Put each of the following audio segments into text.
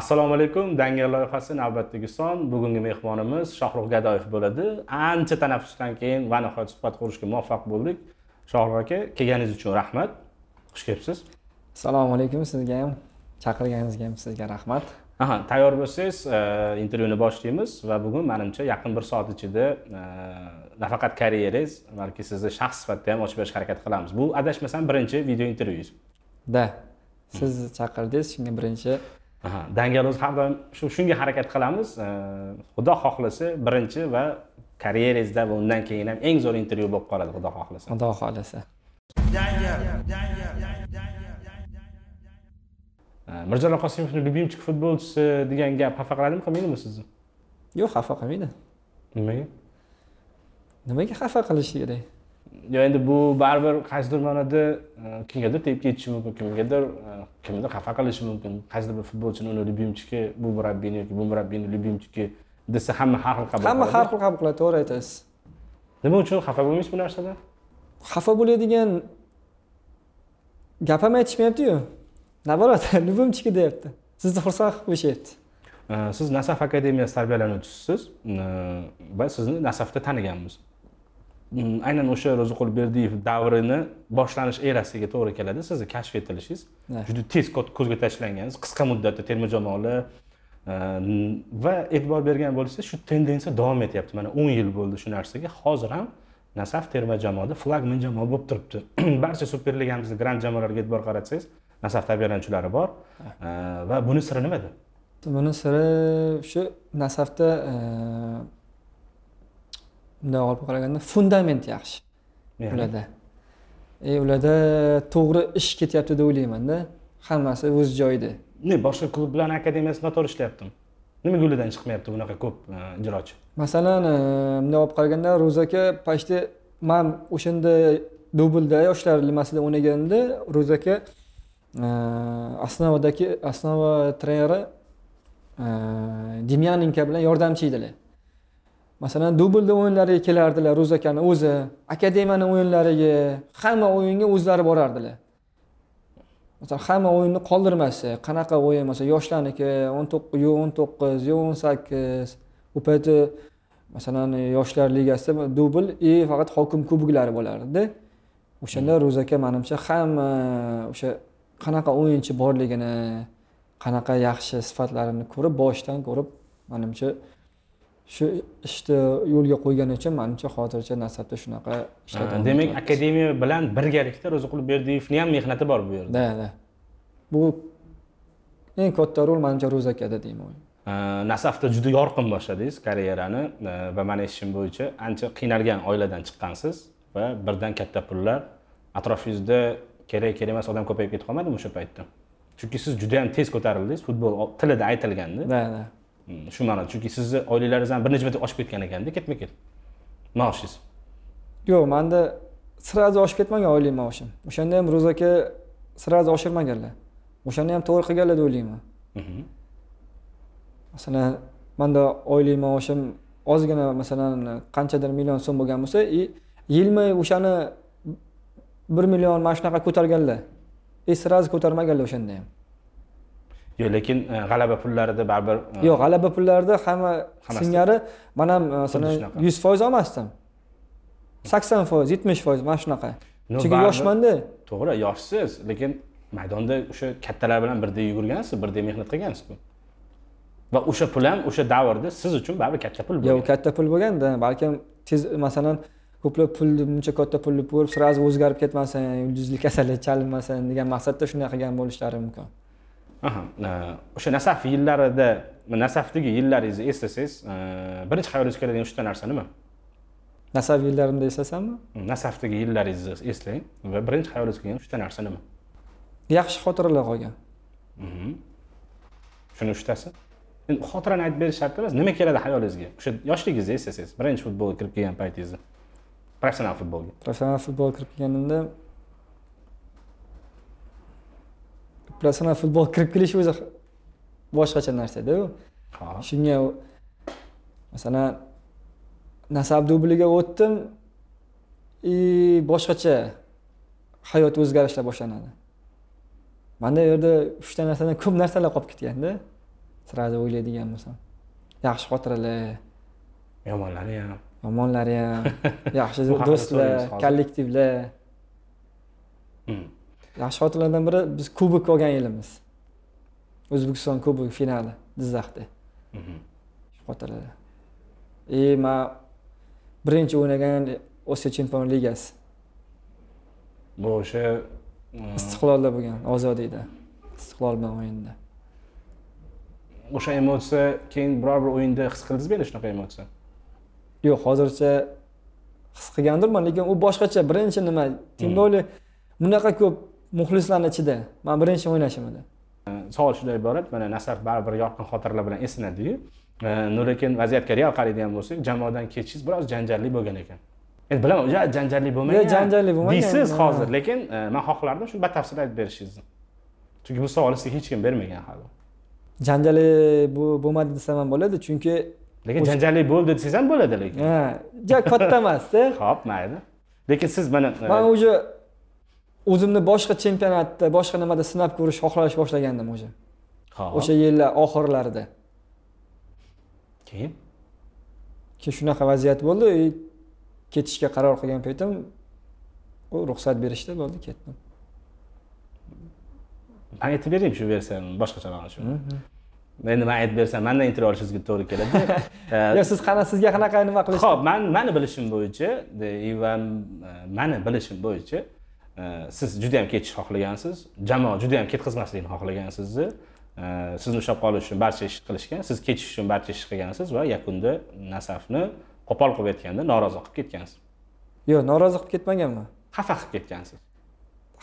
assalomu alaykum danglar loyihasi navbatdagi son bugungi mehmonimiz shohruh gadoyev bo'ladi ancha tanaffusdan keyin va nihoyat suhbat qurishga muvaffaq bo'ldik shohruh aka kelganingiz uchun rahmat xush kelibsiz assalomu alaykum sizga ham chaqirganingizga ham sizga rahmat aha tayyor bo'lsangiz e, intervyuni boshlaymiz va bugun manimcha yaqin bir soat ichida e, nafaqat karyerangiz balki sizni shaxs sifatida ham ochib berishga harakat qilamiz bu adashmasam birinchi video intervyuingiz да siz chaqirdingiz shunga birinchi dangalimiz har doim shu shunga harakat qilamiz xudo xohlasa birinchi va karyeringizda va undan keyin ham eng zo'r intervyu bo'lib qoladi xudo xohlasa xudo xohlasa mirjalol qosimovni любимчик futbolchisi degan gap xafa qiladimi qilmaydimi sizni yo'q xafa qilmaydi nimaga nimaga xafa qilishi kerak yo endi bu baribir qaysidir ma'noda e, kimgadir tegib ketishi mumkin kimgadir e, kimnidir xafa qilishi mumkin qaysidir bir futbolchini uni любимчики bu murabbiyni yoki bu murabbiyni любимчики desa hamma har xil qabul hamma har xil qabul qiladi to'g'ri aytasiz nima uchun xafa bo'lmaysiz bu narsadan xafa bo'ladigan gap ham aytishmayaptiyu наоборот любимчики deyapti sizni xursand qilib qo'yishyapti e, siz nasaf akademiyasi tarbiyalanuvchisisiz va sizni nasafda taniganmiz Mm, aynan o'sha ro'ziqul berdiyev davrini boshlanish erasiga to'g'ri keladi sizni kashf etilishingiz juda tez ko'zga tashlangan qisqa muddatda terma jamoalar e, va e'tibor bergan bo'lsangiz shu tendensiya davom etyapti mana o'n yil bo'ldi shu narsaga hozir ham nasaf terma jamoada flagman jamoa bo'lib turibdi barcha superligamizni grand jamoalarga e'tibor qaratsangiz nasaf tarbiyalanuvchilari bor e, va buni siri nimada buni siri shu nasafda e, bunday olib qaraganda fundament yaxshi ularda e ularda to'g'ri ish ketyapti deb o'ylaymanda hammasi o'z joyida ne boshqa klublarni akademiyasi noto'g'ri ishlayaptimi nimaga ulardan chiqmayapti bunaqa ko'p e, ijrochi masalan e, bunday olib qaraganda ro'za aka почти man o'shanda dublda yoshlar nimasida o'ynaganda ro'za aka e, основадagi основа treneri demyanenko bilan yordamchi edilar masalan dublni o'yinlariga kelardilar ro'zakani o'zi akademiyani o'yinlariga hamma o'yinga o'zlari borardilar masalan hamma o'yinni qoldirmasdi qanaqa o'yin masalan yoshlarniki o'n to'qqiz yo o'n to'qqiz yo o'n sakkiz u payti masalan yoshlar ligasida dubl и faqat hokim kuboglari bo'lardida o'shanda hmm. ro'za aka manimcha hamma o'sha qanaqa o'yinchi borligini qanaqa yaxshi sifatlarini ko'rib boshidan ko'rib manimcha shu ishni yo'lga qo'ygani uchun manimcha hozircha nasabda shunaqa ishlatyapman demak akademiya bilan birgalikda ro'ziqul berdiyevni ham mehnati bor bu yerda da da bu eng katta rol manimcha ro'za akada deyman nasafda juda yorqin boshladingiz karyerani e, va mani eshitishim bo'yicha ancha qiynalgan oiladan chiqqansiz va birdan katta pullar atrofingizda kerak kerak emas odam ko'payib ketib qolmadimi o'sha paytda chunki siz juda yam tez ko'tarildingiz futbol tilida aytilganda da da shu ma'noda chunki sizni oilalaringiz ham bir necha marta oshib ketgan ekanda ketma ket maoshingiz yo'q manda srazi oshib ketmagan oylik maoshim o'shanda ham ro'za aka srazi oshirmaganlar o'shani ham to'g'ri qilganlar deb o'ylayman masalan manda oylik maoshim ozgina masalan qanchadir million so'm bo'lgan bo'lsa и yilmi o'shani bir million mana shunaqa ko'targanlar и srazi ko'tarmaganlar o'shanda ham yo'q lekin e, g'alaba pullarida baribir e, yo'q g'alaba pullarida hamma singari man ham masalan e, yuz foiz olmasdim sakson foiz yetmish foiz mana shunaqa chunki yoshmanda to'g'ri yoshsiz lekin maydonda o'sha kattalar bilan birdek yugurgansiz birdek mehnat qilgansiz-ku. va o'sha pul ham o'sha davrda siz uchun baribir katta pul bo'lgan yo'q katta pul bo'lganda balkim tez masalan ko'plab pulni buncha katta pulni ko'rib сразу o'zgarib ketmasin yulduzlik kasallik chalinmasin degan maqsadda shunday qilgan bo'lishlari mumkin o'sha nasaf yillarida nasafdagi yillaringizni eslasangiz birinchi hayolingizga keladigan uchta narsa nima nasaf yillarimda eslasammi hmm, nasafdagi yillaringizni eslang va birinchi hayolingizga kelgan uchta narsa nima yaxshi xotiralar qolgan mhm. shuni uchtasi endi xotirani aytib berish shart emas nima keladi xayolingizga o'sha yoshligingizni eslasangiz birinchi futbolga kirib kelgan paytingizni professional futbolga professional futbolga kirib kelganimda professional futbol kirib kelish o'zi boshqacha narsada u shunga masalan nasab dubliga o'tdim и boshqacha hayot o'zgarishlar boshlanadi manda u yerda uchta narsadan ko'p narsalar qolib ketganda сразу o'ylaydigan bo'lsam yaxshi xotiralar yomonlari ham yomonlari ham yaxshi do'stlar kollektivlar hmm. yaxshi xotiralardan biri biz kubok olgan yilimiz o'zbekiston kubogi finali jizzaxda mhm. xotirada и e, man birinchi o'ynagan osiyo chempionlar ligasi bu o'sha mm, istiqlolda bo'lgan ozodiyda istiqlol bilan o'yinda o'sha emotsiya keyin biror bir o'yinda his qildingizmi yana shunaqa emotsiya yo'q hozircha his qilgandirman lekin u boshqacha birinchi nima тем более mhm. bunaqa ko'p muxlislarni ichida man birinchi o'ynashim edi savol shundan iborat mana nasaf baribir yorqin xotiralar bilan esinadiyu lekin vaziyatga real qaraydigan bo'lsak jamoadan ketishingiz biroz janjalli bo'lgan ekan endi bilaman ja janjalli bo'lmagan yo'q janjalli bo'lmagan deysiz hozir lekin e, man xohlardim shuni batafsil aytib berishingizni chunki bu savolni sizga hech kim bermagan hali janjalli bo'lmadi desam ham bo'ladi chunki lekin janjalli bo'ldi desangiz ham bo'ladi lekin ha katta emasda ho'p mayli lekin siz mana e, man уже o'zimni boshqa chempionatda boshqa nimada sinab ko'rish xohlash boshlagandim o'sha o'sha yillar oxirlarida keyin keyin shunaqa vaziyat bo'ldi и ketishga qaror qilgan paytim u ruxsat berishdi bo'ldi ketdim man aytib bering shu versiyani boshqacharoq shu mhm. endi man aytib bersam mandan intervyu olishingizga to'g'ri keladi eh, yo'q siz qana sizga qanaqa nima qilish ho'p man mani bilishim bo'yicha ivan eh, mani bilishim bo'yicha siz juda yam ketishni xohlagansiz jamoa juda yam ketkazmaslikni xohlagansizda e, sizni ushlab qolish uchun barcha ish qilishgan siz ketish uchun barcha ish qilgansiz va yakunda nasafni qo'pol qilib aytganda norozi qilib ketgansiz yo'q norozi qilib ketmaganman xafa qilib ketgansiz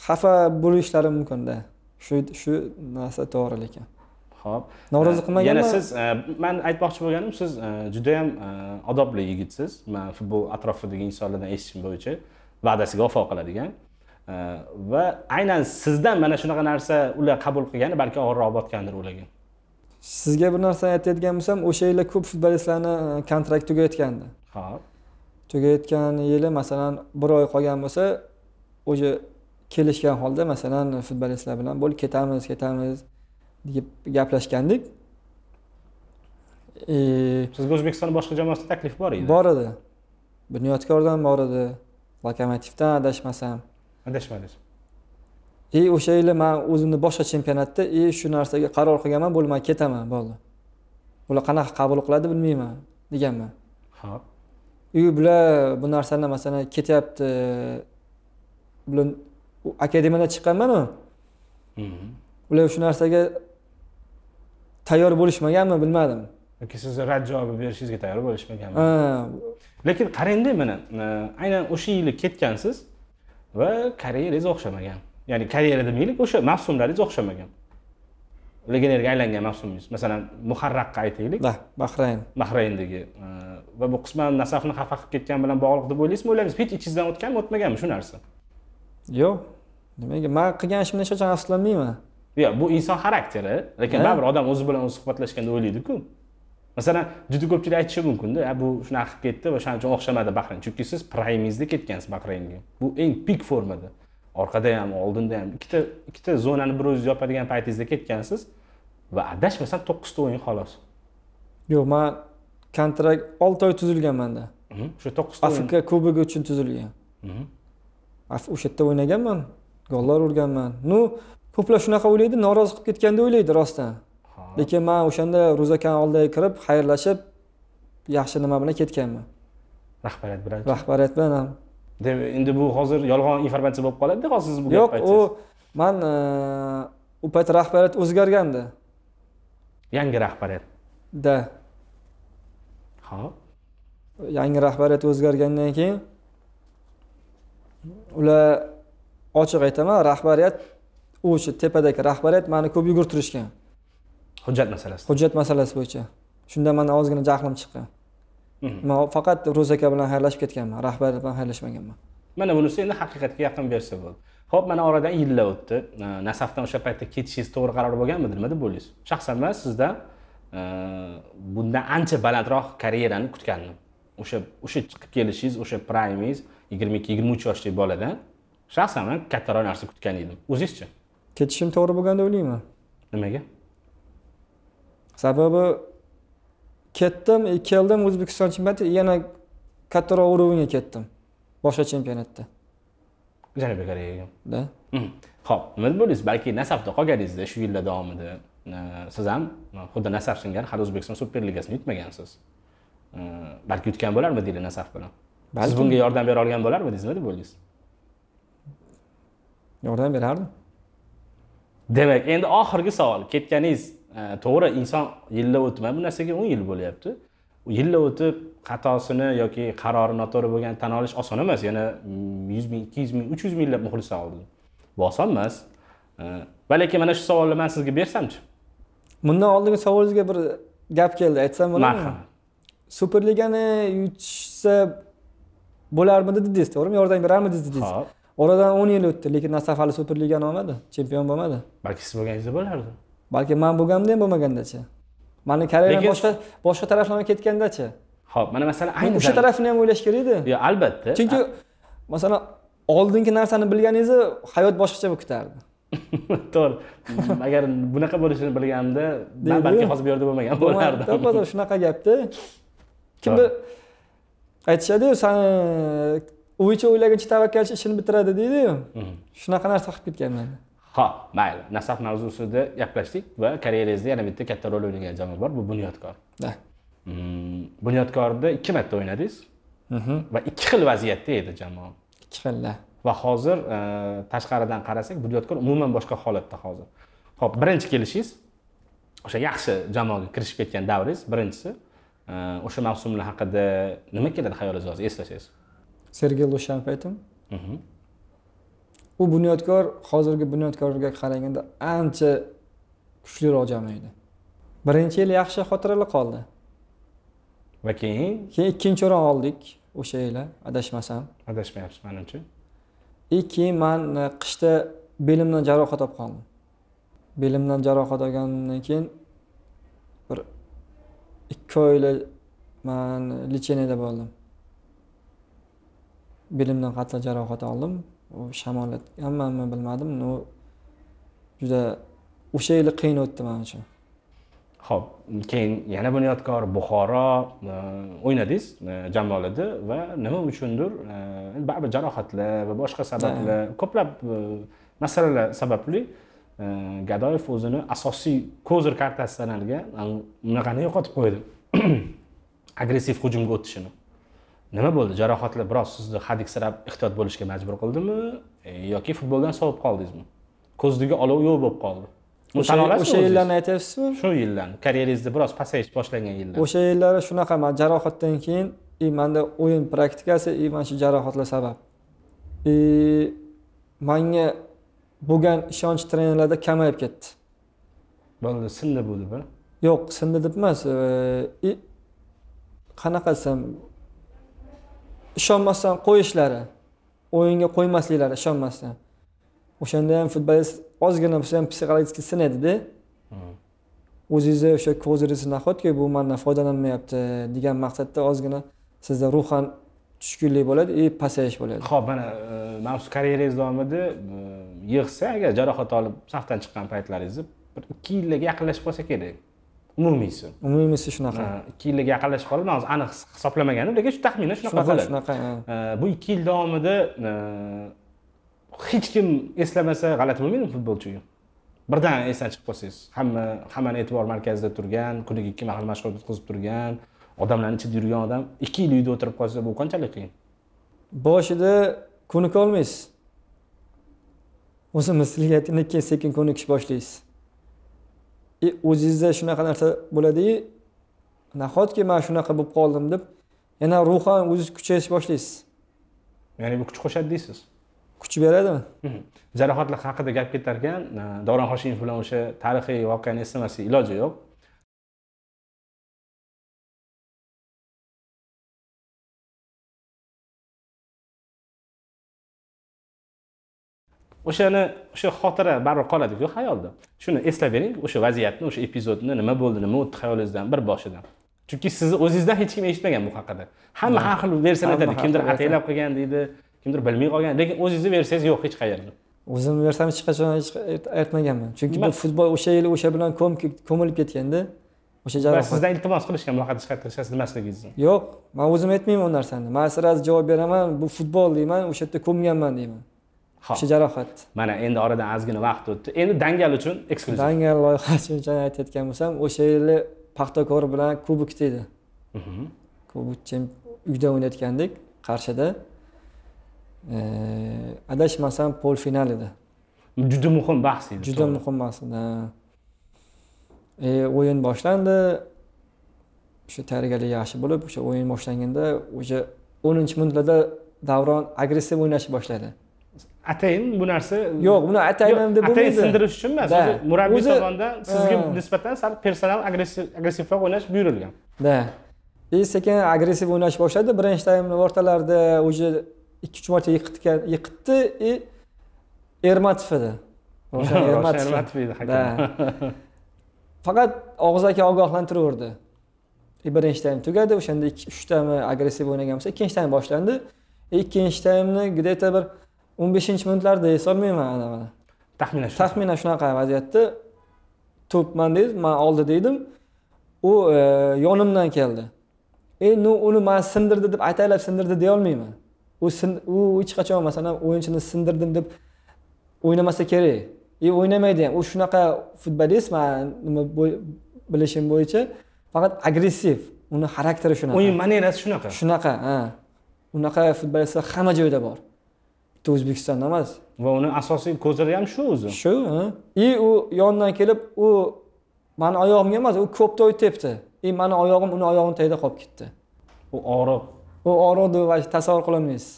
xafa bo'lishlari mumkinda shu shu narsa to'g'ri lekin ho'p norozi qilmagan yana siz e, man aytmoqchi bo'lganim siz e, judayam odobli yigitsiz man futbol atrofidagi insonlardan eshitishim bo'yicha va'dasiga vafo qiladigan Э, va aynan sizdan mana shunaqa narsa ular qabul qilgani balki og'irroq botgandir ularga sizga bir narsani aytayotgan bo'lsam o'sha yili ko'p futbolistlarni e, kontrakti tugayotgandi ho'p tugayotgan yili masalan bir oy qolgan bo'lsa уже kelishgan holda masalan futbolistlar bilan bo'lib ketamiz ketamiz deb gaplashgandik e, sizga o'zbekiston boshqa jamoasidan taklif bor edi bor edi bunyodkordan bor edi lokomotivdan adashmasam adashmadingiz и e, o'sha yili man o'zimni boshqa chempionatda и e, shu narsaga qaror qilganman bo'lmay ketaman bo'ldi bular qanaqa qabul qiladi bilmayman deganman ha и bular bu narsani masalan ketyapti bular akademiyadan chiqqanmanu ular shu narsaga tayyor bo'lishmaganmi bilmadim yoki sizni rad javobi berishingizga tayyor bo'lishmaganmi lekin qarangda mana aynan o'sha yili ketgansiz va karyeringiz o'xshamagan ya'ni karyera demaylik o'sha mavsumlaringiz o'xshamagan legionerga aylangan mavsumingiz masalan muharraqqa aytaylik да bahrayn bahrayndagi e, va bu qisman nasafni xafa qilib ketgani bilan bog'liq deb o'ylaysizmi o'ylaymiz hech ichingizdan o'tganmi o'tmaganmi shu narsa yo'q nimaga man qilgan ishimdan hech qachon afsuslanmayman yo'q bu inson xarakteri lekin baribir odam o'zi bilan o'zi suhbatlashganda o'ylaydiku masalan juda ko'pchilik aytishi mumkinda bu shunaqa qilib ketdi va shuning uchun o'xshamadi bahrayn chunki siz primingizda ketgansiz bahraynga bu eng pik formada orqada ham oldinda ham ikkita ikkita zonani bir o'zingiz yopadigan paytingizda ketgansiz va adashmasam to'qqizta o'yin xolos yo'q man kontrakt olti oy tuzilgan manda mhm, o'sha to'qqizta afrika kubogi uchun tuzilgan mhm. o'sha yerda o'ynaganman gollar urganman ну ko'plar shunaqa o'ylaydi norozi qilib ketgan deb o'ylaydi rostdan lekin man o'shanda ro'zakani oldiga kirib xayrlashib yaxshi nima bilan ketganman rahbariyat bilan rahbariyat bilan ham demak endi bu hozir yolg'on informatsiya bo'lib qoladida hozir siz bu yo'q u man e, u payt rahbariyat o'zgargandi yangi rahbariyat da ha yangi rahbariyat o'zgargandan keyin ular ochiq aytaman rahbariyat o'sha tepadagi rahbariyat mani ko'p yugurtirishgan hujjat masalasi hujjat masalasi bo'yicha shunda mani ozgina jahlim chiqqan man mhm. faqat ro'za aka bilan xayrlashib ketganman rahbar bilan xayrlashmaganman mana bunisi endi haqiqatga yaqin bersa bo'ldi ho'p mana oradan yillar o'tdi nasafdan o'sha paytda ketishingiz to'g'ri qaror bo'lganmidi nima deb o'ylaysiz shaxsan man sizdan bundan ancha balandroq karyerani kutgandim o'sha o'sha chiqib kelishingiz o'sha primingiz yigirma ikki yigirma uch yoshli boladan shaxsan man kattaroq narsa kutgan edim o'zingizchi ketishim to'g'ri bo'lgan deb o'ylayman nimaga sababi ketdim keldim o'zbekiston chempionatiga yana kattaroq уровеньga ketdim boshqa chempionatda janubiy да ho'p nima deb o'ylaysiz balki nasafda qolganingizda shu yillar davomida siz ham e, xuddi nasaf singari hali o'zbekiston super ligasini yutmagansiz balki yutgan bo'larmidinglar nasaf bilan siz bunga yordam bera olgan bo'larmidingiz nima deb o'ylaysiz yordam berardim demak endi oxirgi savol ketganingiz to'g'ri inson yillar o'tmay bu narsaga o'n yil bo'lyapti yillar o'tib xatosini yoki qarori noto'g'ri bo'lganini tan olish oson emas yana yuz ming ikki yuz ming uch yuz minglab muxlislar oldida bu oson emas va lekin mana shu savolni man sizga bersamchi bundan oldingi savolingizga bir gap keldi aytsam bo'ladimi marhamat superligani yutishsa bo'larmidi dedingiz to'g'rimi yordam berarmidi dedingiz hop oradan o'n yil o'tdi lekin nasafali superligani olmadi chempion bo'lmadi balki siz bo'lganingizda bo'lardi balki man bo'lganimda ham bo'lmagandachi mani karyeram boshqa boshqa taraflarga ketgandachi ho'p mana masalan ayni o'sha tarafini ham o'ylash kerak edi yo'q albatta chunki masalan oldingi narsani bilganingizda hayot boshqacha bo'lib ketardi to'g'ri agar bunaqa bo'lishini bilganimda man balki hozir bu yerda bo'lmagan bo'lardim shunaqa gapda kimdir aytishadiyu san o'yicha e, o'ylaguncha tavakkalchi ishini bitiradi deydiyu mhm. shunaqa narsa qilib ketganman ha mayli nasaf mavzusida gaplashdik va karyeringizda yana bitta katta rol o'ynagan jamoa bor bu bunyodkor hmm, bunyodkorda ikki marta o'ynadingiz mhm. va ikki xil vaziyatda edi jamoa ikki xilda va hozir e, tashqaridan qarasak bunyodkor umuman boshqa holatda hozir ho'p birinchi kelishingiz o'sha yaxshi jamoaga kirishib ketgan davringiz birinchisi e, o'sha mavsumlar haqida nima keladi xayolingizga hozir eslasangiz sergey lushan paytim mhm. u bunyodkor hozirgi bunyodkorga qaraganda ancha kuchliroq jamlaydi birinchi yil yaxshi xotiralar qoldi va keyin keyin ikkinchi o'rin oldik o'sha yili adashmasam adashmayapsiz manimcha и keyin man e, qishda belimdan jarohat olib qoldim belimdan jarohat olgandan keyin bir ikki oyla man lecheniyada bo'ldim belimdan qattiq jarohat oldim shamollatganmanmi bilmadim но juda o'sha yili qiyin o'tdi man uchun ho'p keyin yana bunyodkor buxoro e, o'ynadingiz e, jamolida va nima uchundir e, baribir jarohatlar va boshqa sabablar ko'plab masalalar sababli gadoyev o'zini asosiy kozir kartasi sanalgan unaqani yo'qotib qo'ydi agressiv hujumga o'tishini nima bo'ldi jarohatlar biroz sizni hadiksirab ehtiyot bo'lishga majbur qildimi e, yoki futboldan sovib qoldingizmi ko'zdagi olov yo'q bo'lib qoldi o'sha yillarni aytyapsizmi shu yillarni karyeringizda biroz pasayish boshlangan yillar o'sha yillari shunaqa man jarohatdan keyin и manda o'yin praktikasi и mana shu jarohatlar sabab и manga bo'lgan ishonch trenerlarda kamayib ketdi bo'ldi sindi bu deb yo'q sindi deb emas e, qanaqa desam ishonmasdan qo'yishlari o'yinga qo'ymasliklari ishonmasdan o'shanda ham futbolist ozgina bo'lsa ham psixologически sinadida hmm. o'zingizni o'sha ko'zingizni nahotki bu mandan foydalanmayapti degan maqsadda ozgina sizda ruhan tushkunlik bo'ladi и e, pasayish bo'ladi ho'p mana e, mavsum karyeringiz davomida e, yig'sa agar jarohat olib safdan chiqqan paytlaringizni bir ikki yillarga yaqinlashib qolsa kerak umumiysi umumiysi shunaqa ikki yillik yaqinlashib qoldi man hozir aniq hisoblamagandim lekin shu taxminan shunaqa bo'ladi shunaqa bu ikki yil davomida hech kim eslamasa g'alati futbolchi futbolchini birdan esdan chiqib qolsangiz hamma hammani e'tibor markazida turgan kuniga ikki mahal mashg'ulot o'tkazib turgan odamlarni ichida yurgan odam ikki yil uyda o'tirib qolsa bu qanchalik qiyin boshida ko'nika olmaysiz o'zimiz tilayotganda keyin sekin ko'nikish boshlaysiz E, o'zingizda shunaqa narsa bo'ladiyu nahotki man shunaqa bo'lib qoldim deb yana ruhan o'zingiz kuchayish boshlaysiz ya'ni bu kuch qo'shadi deysiz kuch beradimi mhm. jarohatlar haqida gap ketar ekan e, davron hoshimov bilan o'sha tarixiy voqeani eslamaslik iloji yo'q o'shani o'sha xotira baribir qoladiku xayolda shuni eslab bering o'sha vaziyatni o'sha epizodni nima bo'ldi nima o'tdi xayolingizdan bir boshidan chunki sizni o'zingizdan hech kim eshitmagan bu haqida hamma har xil versiyani aytadi kimdir ataylab qilgan deydi kimdir bilmay qolgan lekin o'zingizni versiyangiz yo'q hech qayerda o'zimni versiyam hech qachon hech aytmaganman chunki bu futbol o'sha yili o'sha bilan ko'milib ketganda o'sha jarayonda sizdan iltimos qilishgan bunaqa diqqat qilmasligingizni yo'q man o'zim aytmayman u narsani man sira javob beraman bu futbol deyman o'sha yerda ko'mganman deyman shu jarohat mana endi oradan ozgina vaqt o'tdi endi dangal uchun eksklyuziv dangal loyihasi uchun aytayotgan bo'lsam o'sha yili paxtakor bilan kubokda edi kubok mhm. uyda o'ynayotgandik qarshida adashmasam final edi juda muhim bahs edi juda muhim bahs edi e, o'yin boshlandi o'sha tayyorgarlik yaxshi bo'lib o'sha o'yin boshlanganda уже o'ninchi minutlarda davron agressiv o'ynashni boshladi atayin bu narsa yo'q buni atayman deb bo'lmaydi atayin sindirish uchun emas murabbiy tomonidan sizga nisbatan sal personal agressivroq o'ynash buyurilgan да и sekin agressiv o'ynash boshladi birinchi taymni o'rtalarida уже ikki uch marta yiqitgan yiqitdi и ermatov edi ermatov edi hakam faqat og'zaki ogohlantiraverdi birinchi taym tugadi o'shanda uchtami agressiv o'ynagan bo'lsa ikkinchi taym boshlandi ikkinchi taymni где то bir o'n beshinchi minutlarda eslolmayman anavini taxminan taxminan shunaqa vaziyatda to'pman dedi man oldida edim u e, yonimdan keldi e ну uni man sindirdi deb ataylab sindirdi deyolmayman u u hech qachon masalan o'yinchini sindirdim deb o'ynamasa kerak и e, o'ynamaydi ham u shunaqa futbolist man nima bilishim bo'yicha faqat agressiv uni xarakteri shunaqa o'yin manerasi shunaqa shunaqa ha unaqa futbolistlar hamma joyda bor bitta o'zbekiston emas va uni asosiy ko'zlari ham shu o'zi shu и u yonidan kelib u mani oyog'imga emas u ko'pda o'tib tepdi и mani oyog'im uni oyog'ini tagida qolib ketdi u og'riq u og'riqni tasavvur qilolmaysiz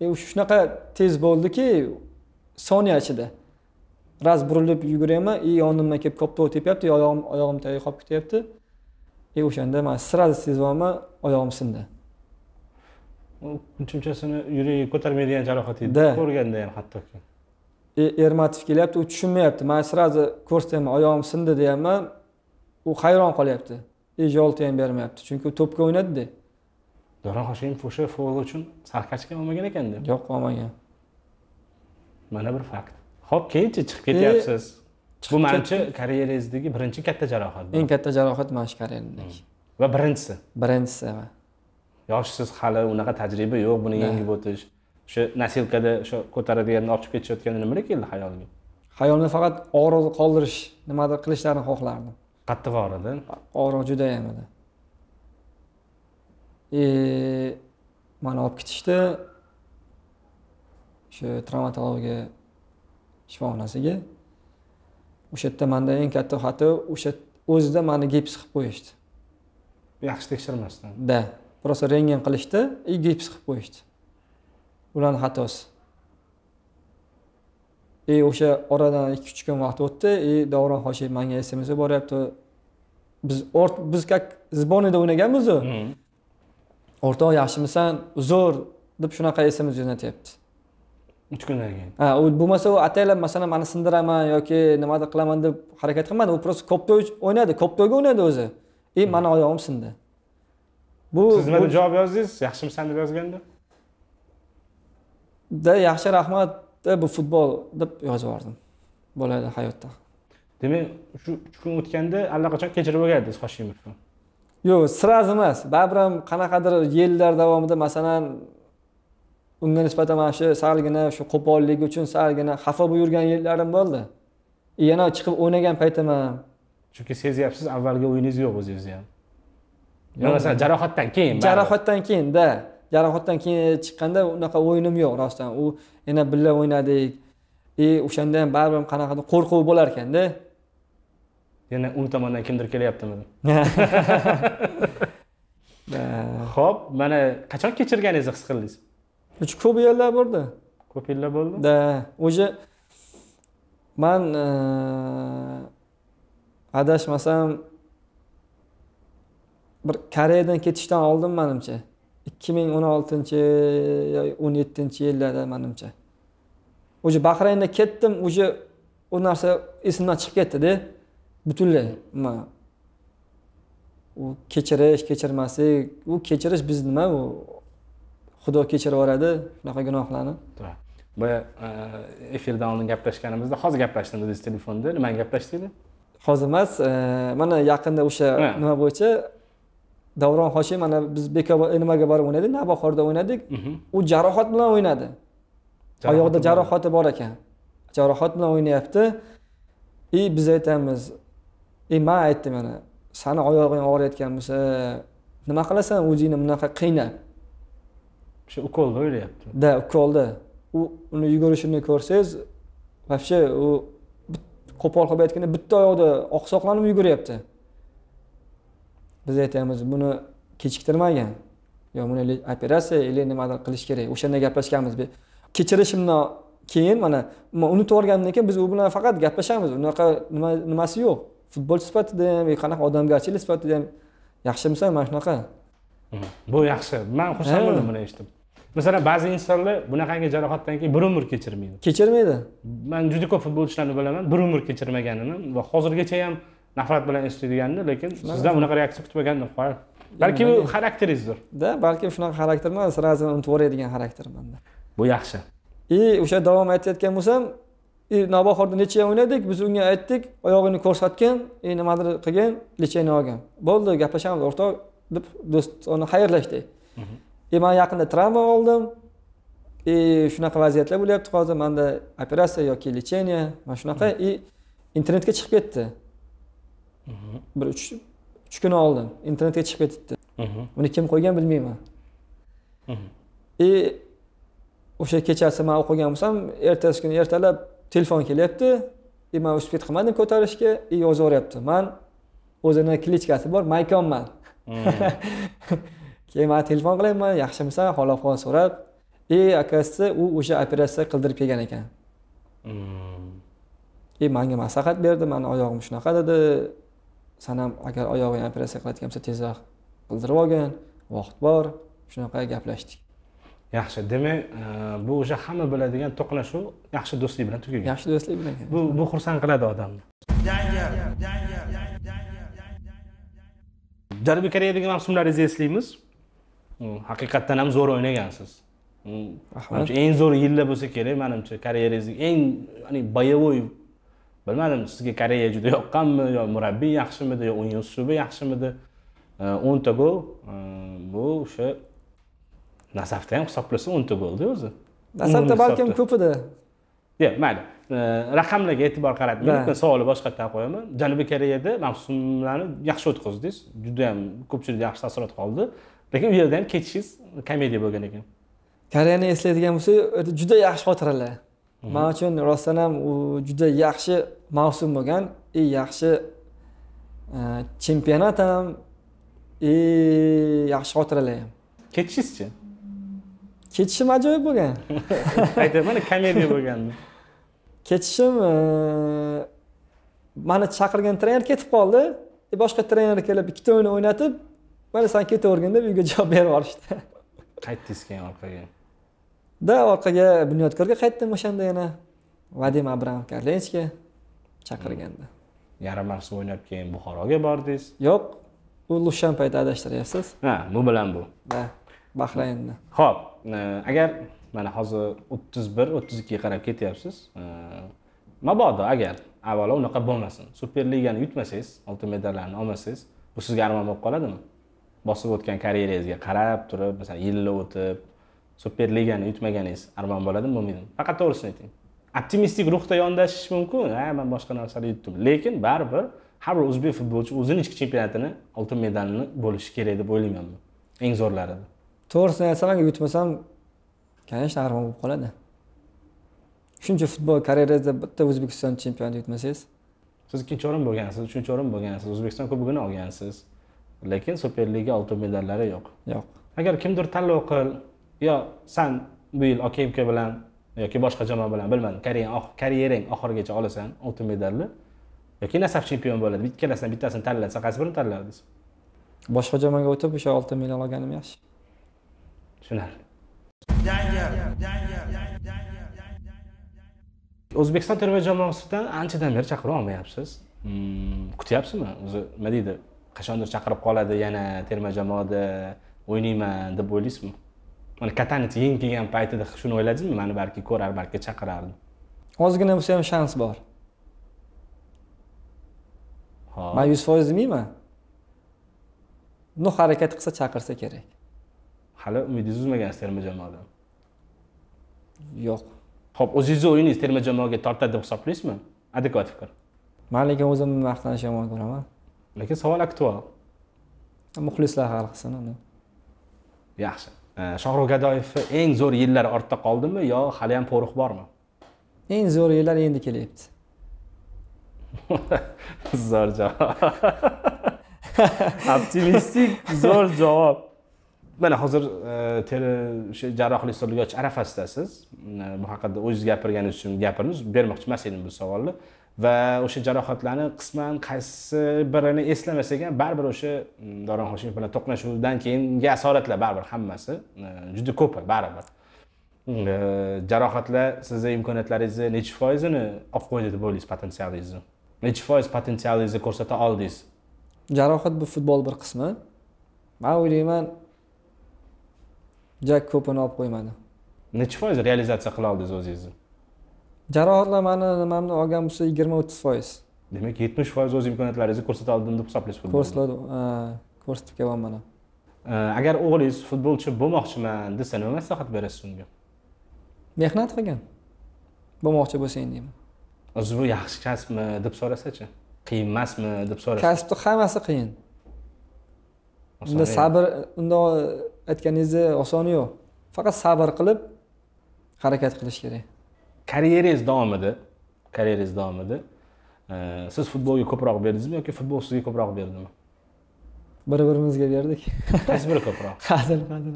e, shunaqa tez bo'ldiki soniya ichida raz burilib yuguraman и yonimdan kelib koptok tepyapti oyog'im oyog'im tagiga qolib ketyapti и e, o'shanda man sira sezyapman oyog'im sindi shunchasini yuragi ko'tarmaydigan jarohat edi ko'rganda ham hattoki e, ermatov kelyapti u tushunmayapti man сразу ko'rsataman oyog'im sindi deyapman u hayron qolyapti ijolti ham bermayapti chunki u to'pga o'ynadida doron hoshimov o'sha fol uchun sarkachka olmagan ekanda yo'q olmagan mana bir fakt ho'p keyinchi chiqib e, ketyapsiz bu manimcha karyerangizdagi birinchi katta jarohat eng katta jarohat mana shu karyeradagi hmm. va birinchisi birinchisi yoshsiz hali unaqa tajriba yo'q buni yengib o'tish o'sha nasilkada o'sha ko'taradiganni olib chiqib ketishayotganda nimalar keldi xayolimga xayolimda faqat og'riq qoldirish nimadir qilishlarini xohlardim qattiq og'ridi og'riq judayam edi и e, mani olib ketishdi o'sha travmatologiya shifoxonasiga o'sha yerda manda eng katta xati o'sha o'zida mani gips qilib qo'yishdi yaxshi tekshirmasdan да rosa rentgen qilishdi и gips qilib qo'yishdi ularni xatosi и o'sha oradan ikki uch kun vaqt o'tdi и davron hoshiyev manga sms boryapti biz ort biz как сборныйda o'ynaganmizu o'rtoq yaxshimisan zo'r deb shunaqa sms jo'natyapti uch kundan keyin ha u bo'lmasa u ataylab masalan mani sindiraman yoki nimadir qilaman deb harakat qilmadi u просто koptok o'ynadi koptokga o'ynadi o'zi и mani oyog'im sindi bu siz nima deb javob yozdingiz yaxshimisan deb yozganda da yaxshi rahmat bu futbol deb yozib yubordim bo'ladi hayotda demak shu uch kun o'tganda allaqachon kechirib bo'lgandingiz hoshimovni yo'q сразу emas baribir ham qanaqadir yillar davomida masalan unga nisbatan mana shu salgina shu qo'polligi uchun salgina xafa bo'lib yurgan yillarim bo'ldi yana chiqib o'ynagan paytim ham chunki sezyapsiz avvalgi o'yiningiz yo'q o'zingizni ham masalan jarohatdan keyin jarohatdan keyinda jarohatdan keyin chiqqanda unaqa o'yinim yo'q rostdan u yana birga o'ynadik и e, o'shanda ham baribir qanaqadir qo'rquv bo'lar ekanda yana u tomondan kimdir kelyaptimi ho'p mana qachon kechirganingizni his qildingiz uch ko'p yillar bo'ldi ko'p yillar bo'ldi да уже man e, adashmasam bir koreyadan ketishdan oldin manimcha ikki ming o'n oltinchi yo o'n yettinchi yillarda manimcha уже bahraynda ketdim уже u narsa esimdan chiqib ketdida butunlay man u kechirish kechirmaslik u kechirish biz nima u xudo kechirib yuboradi shunaqa gunohlarni to'g'ri boya e, efirdan oldin gaplashganimizda hozir gaplashdim biz telefonda nimani gaplashdikdi hozir emas e, mana yaqinda o'sha nima bo'yicha davron hoshim mana biz bekobod nimaga borib o'ynadik navbahorda o'ynadik mhm. u jarohat bilan o'ynadi oyoqda jarohati bor ekan jarohat bilan o'ynayapti и biz aytamiz и man aytdim mana sani oyog'ing og'riyotgan bo'lsa nima qilasan o'zingni bunaqa qiynab o'sha ukolni o'ylayapti да ukolni u uni yugurishini ko'rsangiz вообще u qo'pol qilib aytganda bitta oyog'ida oqsoqlanib yuguryapti biz aytamiz buni kechiktirmagin yo buni operatsiya или nimadir qilish kerak o'shanda gaplashganmiz kechirishimdan keyin mana unutib yuborgandan keyin biz u bilan faqat gaplashamiz unaqa nima nimasi yo'q futbolchi sifatida ham yoki qanaqa odamgarchilik sifatida ham yaxshimisan mana shunaqa hmm. bu yaxshi man xursand bo'ldim buni eshitib masalan ba'zi insonlar bunaqangi jarohatdan keyin bir umr kechirmaydi kechirmaydi man juda ko'p futbolchilarni bilaman bir umr kechirmaganini va hozirgacha ham nafrat bilan eshitadiganni lekin sizdan unaqa reaksiya kutmagandim qoyil balki bu xarakteringizdir да balkim shunaqa xarakterman emas сразу unutib yuboradigan xarakter manda bu yaxshi и o'sha davom aytayotgan bo'lsam и navbahorda yil o'ynadik biz unga aytdik oyog'ini ko'rsatgan и nimadir qilgan lechayni olgan bo'ldi gaplashamiz o'rtoq deb do'stona xayrlashdik и mhm. man yaqinda travma oldim и shunaqa vaziyatlar bo'lyapti hozir manda operatsiya yoki lecheniya mana shunaqa и mhm. internetga chiqib ketdi bir uch uch kun oldin internetga chiqib ketibdi buni kim qo'ygan bilmayman и o'sha e, kechasi man o'qigan bo'lsam ertasi kuni ertalab telefon kelyapti и man uspid qilmadim ko'tarishga и yozaveryapti man o'zini klichkasi bor maykonman keyin man telefon qilyapman yaxshimisan hol ahvol so'rab и оказывается u o'sha operatsiya qildirib kelgan ekan и e, manga maslahat berdi mani oyog'im shunaqa dedi sanam agar oyog'ingni operatsiya qiladigan bo'lsa tezroq qildirib olgin vaqt bor shunaqa gaplashdik yaxshi demak e, bu o'sha hamma biladigan to'qnashuv yaxshi do'stlik bilan tugagan yaxshi do'stlik bilan bu bu xursand qiladi odamni janubiy koreyadagi mavsumlaringizni eslaymiz haqiqatdan ham zo'r o'ynagansiz eng zo'r yillar bo'lsa kerak manimcha karyeringizni eng boyevoy bilmadim sizga koreya juda yoqqanmi yo murabbiy yaxshimidi yo o'yin uslubi yaxshimidi e, o'nta gol e, bu o'sha nasafda ham hisoblasa o'nta golda o'zi nasafda balkim edi yo'q mayli e, raqamlarga e'tibor qaratmang lekin savolni boshqatdan qo'yaman janubiy koreyada mavsumlarni yaxshi o'tkazdingiz juda yam ko'pchilikda yaxshi taassurot qoldi lekin u yerda ham ketishingiz komediya bo'lgan ekan koreyani eslaydigan bo'lsak juda yaxshi xotiralar Mhm. man uchun rostdan ham u juda yaxshi mavsum bo'lgan и yaxshi e, chempionat ham и yaxshi xotiralar ham ketishingizchi ketishim ajoyib bo'lgan aytyapman komediya bo'lganini ketishim e, mani chaqirgan trener ketib qoldi e, boshqa trener kelib ikkita o'yin o'ynatib mana san ketavergin deb uyga javob berib yuborishdi qaytdingiz keyin orqaga da orqaga bunyodkorga qaytdim o'shanda yana vadim abramov karlenskiy chaqirganda hmm. yarim mavsum o'ynab keyin buxoroga bordingiz yo'q u lushan payti adashtiryapsiz ha bu bilan bu да bahraynni ho'p e, agar mana hozir o'ttiz bir o'ttiz ikkiga qarab ketyapsiz e, mabodo agar avvalo unaqa bo'lmasin super ligani yutmasangiz oltin medallarni olmasangiz bu sizga armon bo'lib qoladimi bosib o'tgan karyeringizga qarab turib masalan yillar o'tib superligani yutmaganingiz armon bo'ladimi bo'lmaydimi faqat to'g'risini ayting optimistik ruhda yondashish mumkin ha man boshqa narsani yutdim lekin baribir har bir o'zbek futbolchi o'zini ichki chempionatini oltin medalini bo'lishi kerak deb o'ylayman man eng zo'rlari to'g'risini aytsam agar yutmasam конечно armon bo'lib qoladi shuncha futbol karyerangizda bitta o'zbekiston chempionati yutmasangiz siz ikkinchi o'rin bo'lgansiz uchinchi o'rin bo'lgansiz o'zbekiston kubogini olgansiz lekin superliga oltin medallari yo'q yo'q agar kimdir tanlov qil yo san bu yil okeyevka bilan yoki boshqa jamoa bilan bilmadim karyerang karyerang oxirigacha olasan oltin medalni yoki nasaf chempion bo'ladi ikkalasidan bittasini tanlasa qaysi birini tanlardingiz boshqa jamoaga o'tib o'sha oltin medal olganim yaxshi tushunarli o'zbekiston terma jamoasidan anchadan beri chaqira olmayapsiz hmm, kutyapsizmi o'zi nima deydi qachondir chaqirib qoladi yana terma jamoada o'ynayman deb o'ylaysizmi mana katanich yeng kelgan paytida shuni o'yladingmi mani balki ko'rar balki chaqirardi ozgina bo'lsa ham shans bor hop man yuz foiz demayman ну harakat qilsa chaqirsa kerak hali umidingizni uzmagansiz terma jamoadan yo'q ho'p o'zingizni o'yiningiz terma jamoaga tortadi deb hisoblaysizmi adekvat fikr man lekin o'zimni maqtanishni yomon ko'raman lekin savol aktual muxlislar hal qilsin uni yaxshi shohruh gadoyevni eng zo'r yillar ortda qoldimi yo hali ham po'rix bormi eng zo'r yillar endi kelyapti zo'r javob optimistik zo'r javob mana hozir e, teri o'sha jarrohlik surlgach arafasidasiz e, bu haqida o'zingiz gapirganingiz uchun gapirmiz bermoqchi emas edim bu savolni va o'sha jarohatlarni qisman qaysi birini eslamasak ham baribir o'sha mm, doron hoshimov bilan to'qnashuvdan keyingi asoratlar baribir hammasi mm, juda ko'p baribir mm, e, jarohatlar sizni imkoniyatlaringizni nechi foizini olib qo'ydi deb o'ylaysiz potensialingizni nechi foiz potensialingizni ko'rsata oldingiz jarohat bu futbol bir qismi man o'ylayman jak ko'pini olib qo'ymadi nechi foiz realizatsiya qila oldingiz o'zingizni jarohatlar mani nimamni olgan bo'lsa yigirma o'ttiz foiz demak yetmish foiz o'z imkoniyatlaringizni oldim deb hisoblaysiz ko'rsatadi ko'rsatib kelyapman agar o'g'lingiz futbolchi bo'lmoqchiman desa nima maslahat berasiz unga mehnat qilgin bo'lmoqchi bo'lsang deyman o'zi bu yaxshi kasbmi deb so'rasachi qiyin emasmi deb so'rasa kasbni hammasi qiyin unda sabr undoq aytganingizdek osoni yo'q faqat sabr qilib harakat qilish kerak karyerangiz davomida karyerangiz davomida e, siz futbolga ko'proq berdingizmi yoki futbol sizga ko'proq berdimi bir birimizga berdik qaysi biri ko'proq hazil hazil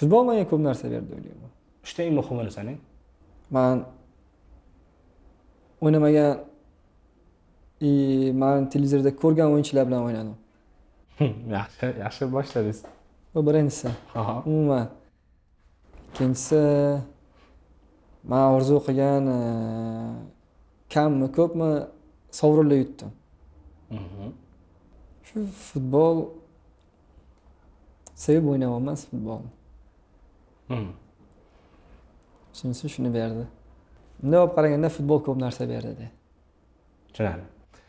futbol menga ko'p narsa berdi o'ylayman uchta eng muhimi saning man o'ynamagan и man televizorda ko'rgan o'yinchilar bilan o'ynadim yaxshi yaxshi boshladingiz bu birinchisi umuman ikkinchisi man orzu qilgan e, kammi ko'pmi sovrinlar yutdim mhm. shu futbol sevib o'ynayapman futbolni mhm. shunisi shuni berdi bunday olib qaraganda futbol ko'p narsa berdida tushunarli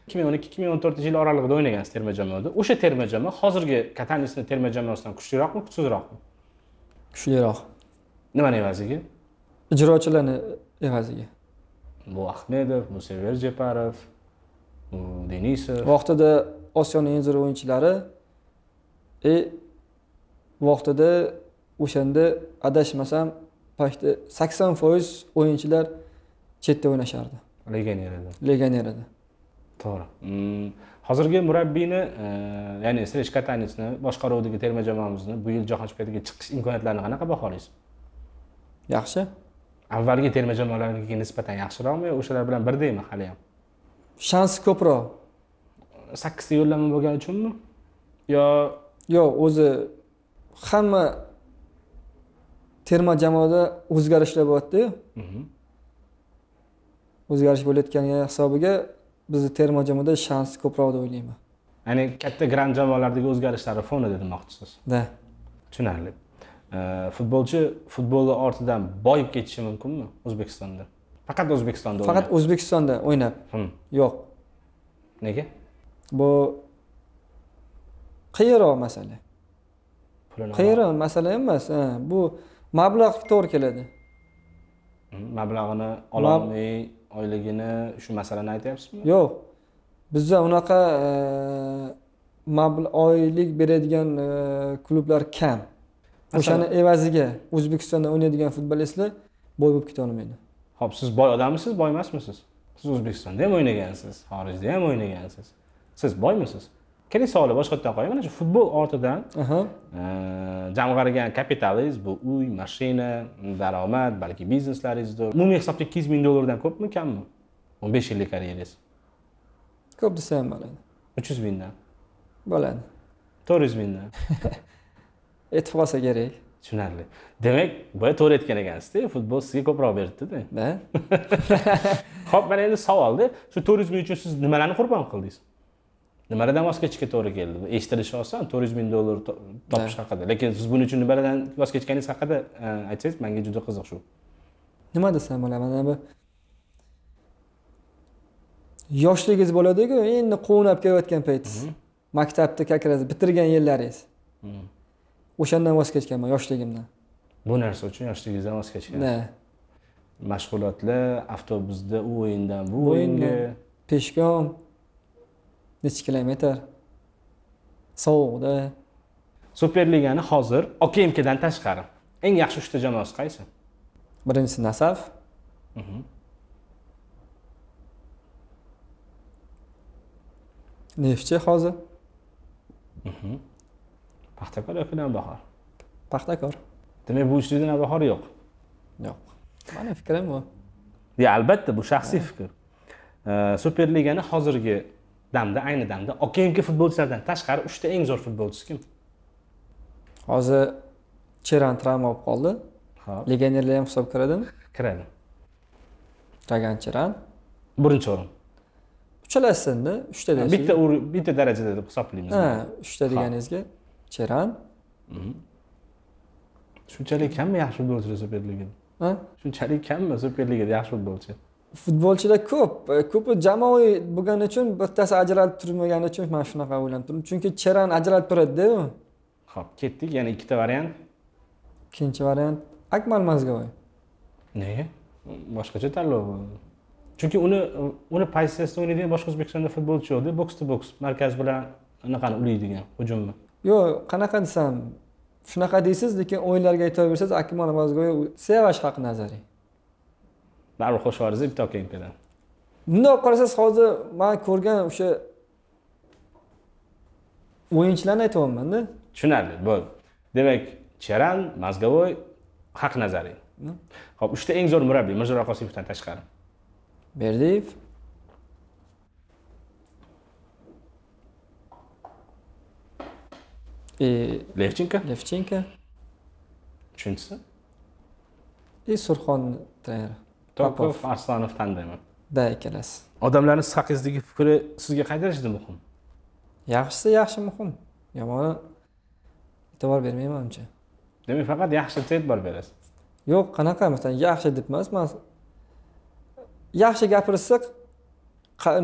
ikki ming o'n ikki ikki ming o'n to'rtinchi yil oralig'ida o'ynagansiz terma jamoada o'sha terma jamoa hozirgi katanisni terma jamoasidan kuchliroqmi kuchsizroqmi kuchliroq nimani evaziga ijrochilarni evaziga bu ahmedov musaver jeparov denisov vaqtida osiyoni eng zo'r o'yinchilari и e, vaqtida o'shanda adashmasam почти sakson foiz o'yinchilar chetda o'ynashardi legioner edi to'g'ri mm, hozirgi murabbiyni e, ya'ni srech katanitsni boshqaruvidagi terma jamoamizni bu yil jahon chempionatiga chiqish imkoniyatlarini qanaqa baholaysiz yaxshi avvalgi terma jamoalarga nisbatan yaxshiroqmi o'shalar bilan birdaymi hali ham shansi ko'proq sakkizta yo'llanma bo'lgani uchunmi yo yo'q o'zi hamma terma jamoada o'zgarishlar bo'lyaptiyu mhm. o'zgarish bo'layotgani hisobiga bizni terma jamoada shans ko'proq deb o'ylayman ya'ni katta grand jamoalardagi o'zgarishlar fonida demoqchisiz да tushunarli futbolchi futboli ortidan boyib ketishi mumkinmi o'zbekistonda faqat o'zbekistonda faqat o'zbekistonda o'ynab hmm. yo'q nega bu qiyinroq masala qiyinroq masala emas bu mablag' to'g'ri keladi hmm, mablag'ini ololmay oyligini shu masalani aytyapsizmi yo'q bizda unaqa e, oylik beradigan e, klublar kam o'shani evaziga o'zbekistonda o'ynaydigan futbolistlar boy bo'lib keta olmaydi ho'p siz boy odammisiz boy emasmisiz siz o'zbekistonda ham o'ynagansiz xorijda ham o'ynagansiz siz boymisiz keling savolni boshqa yoqdan qo'yay mana shu futbol ortidan e, jamg'argan kapitalingiz bu uy mashina daromad balki bizneslaringizdir umumiy hisobda ikki yuz ming dollardan ko'pmi kammi o'n besh yillik karyerangiz ko'p desa ham bo'ladi uch yuz mingdan bo'ladi to'rt yuz mingdan aytib qolsa kerak tushunarli demak boya to'g'ri aytgan ekansizda e, futbol sizga ko'proq beribdida ho'p mana endi savolda shu to'rt yuz ming uchun siz nimalarni qurbon qildingiz nimalardan voz kechishga to'g'ri keldi eshitilishi oson to'rt yuz ming dollar topish haqida lekin siz buning uchun nimalardan voz kechganingiz haqida e, aytsangiz manga juda qiziq shu nima desam bo'ladi mana bu yoshligingiz bo'ladiku endi quvnab kelayotgan paytingiz mm-hmm. maktabni kakraz bitirgan yillaringiz mm-hmm. o'shandan voz kechganman yoshligimdan bu narsa uchun yoshligingizdan voz kechgan mashg'ulotlar avtobusda u o'yindan bu o'yinga peshkom nechi kilometr sovuqda superligani hozir okmkdan tashqari eng yaxshi uchta jamoasi qaysi birinchisi nasaf mhm. neftchi hozir mhm. Paxtakor yoki Navbahor? Paxtakor. Demak, bu uchlikda Navbahor yo'q. Yo'q. Mani fikrim bu. Ya albatta, bu shaxsiy fikr. Superligani hozirgi damda ayni damda okeanki futbolchilardan tashqari uchta eng zo'r futbolchisi kim? Hozir Cheran travma olib qoldi. Hop. Legionerlar ham hisobga kiradimi? Kiradi. Dragan Cheran. Birinchi o'rin. uchalasi uchta bitta bitta darajada deb hisoblaymiz ha uchta deganingizga cheram mhm. shunchalik kammi yaxshi futbolchilar Ha? shunchalik kammi superligada yaxshi futbolchi futbolchilar ko'p e, ko'pi jamoaviy bo'lgani uchun bittasi ajralib turmagani uchun man shunaqa o'ylanib chunki cheran ajralib turadi-da. ho'p ketdik yana ikkita variant ikkinchi variant akmal Mazgavoy. nega boshqacha tanlov chunki uni uni pozitsiyasida o'ynaydigan boshqa o'zbekistonda futbolchi yo'qda boks to boks markaz bilan anaqani ulaydigan hujumni yo'q qanaqa desam shunaqa deysiz lekin o'yinlarga aytaversangiz akam onamiz go'yo sevash haq nazariy baribir qo'shaverasiz bitta akangkadan bundoq qarasangiz hozir man ko'rgan o'sha o'yinchilarni aytyapmanda tushunarli bo'ldi demak cheran mazgovoy haq nazariy ho'p hmm. uchta eng zo'r murabbiy mirjalol qosimovdan tashqari berdiyev и Левченко? Левченко. uchinchisi и surxon treneri Топов, arslonov tandemi да ikkalasi odamlarni siz haqingizdagi fikri sizga qay darajada muhim yaxshisi yaxshi muhim yomoni e'tibor bermayman uncha demak faqat yaxshisiga e'tibor berasiz yo'q qanaqa masalan yaxshi deb emas man yaxshi gapirsa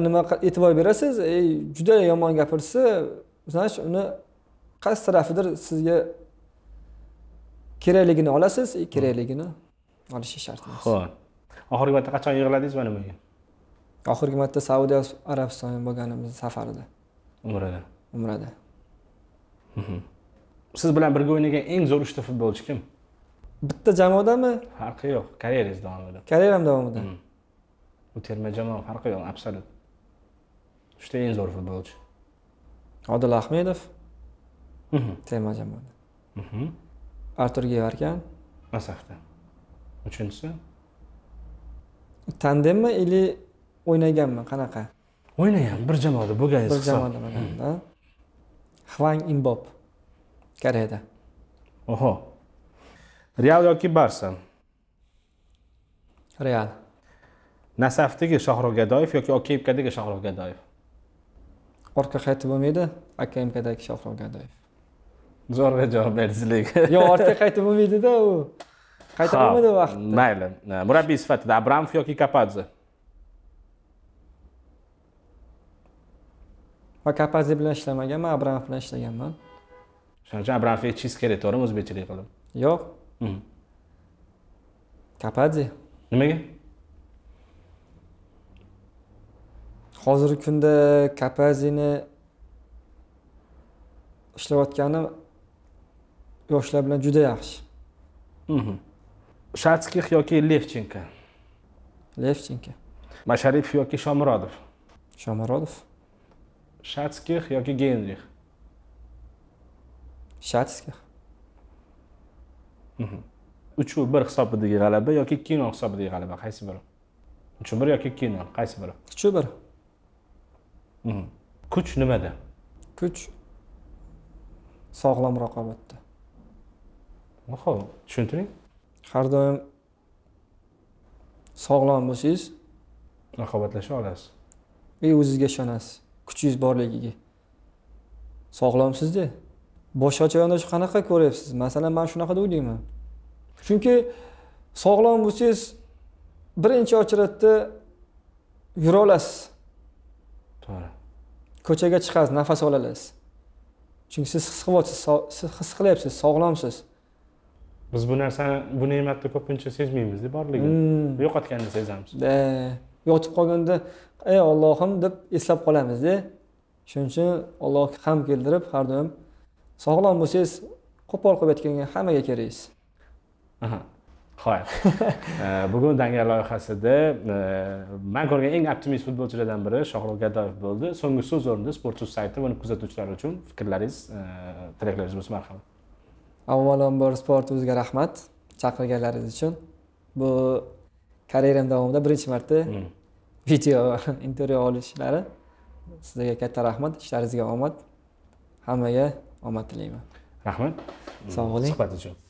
nima e'tibor berasiz juda yomon gapirsa masalan uni qaysi tarafidir sizga kerakligini olasiz и e, kerakligini olishi shart emas ho'p oxirgi marta qachon yig'ladingiz mana bunga oxirgi marta saudiya arabistoni bo'lganimiz safarida umrada umrada siz bilan birga o'ynagan eng zo'r uchta futbolchi kim bitta jamoadami farqi yo'q karyerangiz davomida karyeram davomida bu terma jamoa farqi yo'q absolyut uchta eng zo'r futbolchi odil ahmedov terma jamoada artur gevarkan masafda uchinchisi tandemmi или o'ynaganmi qanaqa o'ynagan bir jamoada bo'lgan bir jamoada bo'lganda xvang imbob koreyada oho real yoki barsa real nasafdagi shohruh gadoyev yoki okmkdagi shohruh gadoyev orqa qaytib bo'lmaydi akmkdagi shohruh gadoyev zo'rg'a javoblaysiz lekin yo'q ortga qaytib bo'lmaydida u qaytib bo'lmaydi vaqt vaqtda mayli murabbiy sifatida abramov yoki kapadze va kapadze bilan ishlamaganman abramov bilan ishlaganman shuning uchun abramovga aytishingiz kerak to'g'rimi o'zbekchilik qilib yo'q kapadze nimaga hozirgi kunda kapazini ishlayotgani yoshlar bilan juda yaxshi mhm. shatskix yoki levchenko levchenko masharipov yoki shomurodov shomurodov shatskix yoki genrix shatskix mhm. uchu bir hisobidagi g'alaba yoki kino hisobidagi g'alaba qaysi biri uchu bir yoki kino qaysi biri uchu bir mhm. kuch nimada kuch sog'lom raqobatda ho'p tushuntiring har doim sog'lom bo'lsangiz raqobatlasha olasiz и o'zizga ishonasiz kuchingiz borligiga sog'lomsizda boshqa yo'nalish qanaqa ko'ryapsiz masalan man shunaqa degudingman chunki sog'lom bo'lsangiz birinchi очередda yura olasiz to'g'ri ko'chaga chiqasiz nafas ola olasiz chunki siz his qilyapsiz siz his qilyapsiz sog'lomsiz biz bu narsani bu ne'matni ko'pincha sezmaymizda borligini hmm. yo'qotganini sezamiz yotib qolganda ey ollohim deb eslab qolamizda shuning uchun allohga ham keltirib har doim sog'lom bo'lsangiz qo'pol qilib aytganga hammaga keraksiz hoyat bugun danga loyihasida e, man ko'rgan eng optimist futbolchilardan biri shohruh gadoyev bo'ldi so'nggi so'z o'rnida sportuz sayti va uni kuzatuvchilari uchun fikrlaringiz e, tilaklaringiz bo'lsa marhamat avvalambor sport uzga rahmat chaqirganlaringiz uchun bu karyeram davomida birinchi marta hmm. video intervyu olishlari sizlarga katta rahmat ishlaringizga omad hammaga omad tilayman rahmat sog' bo'ling suhbat uchun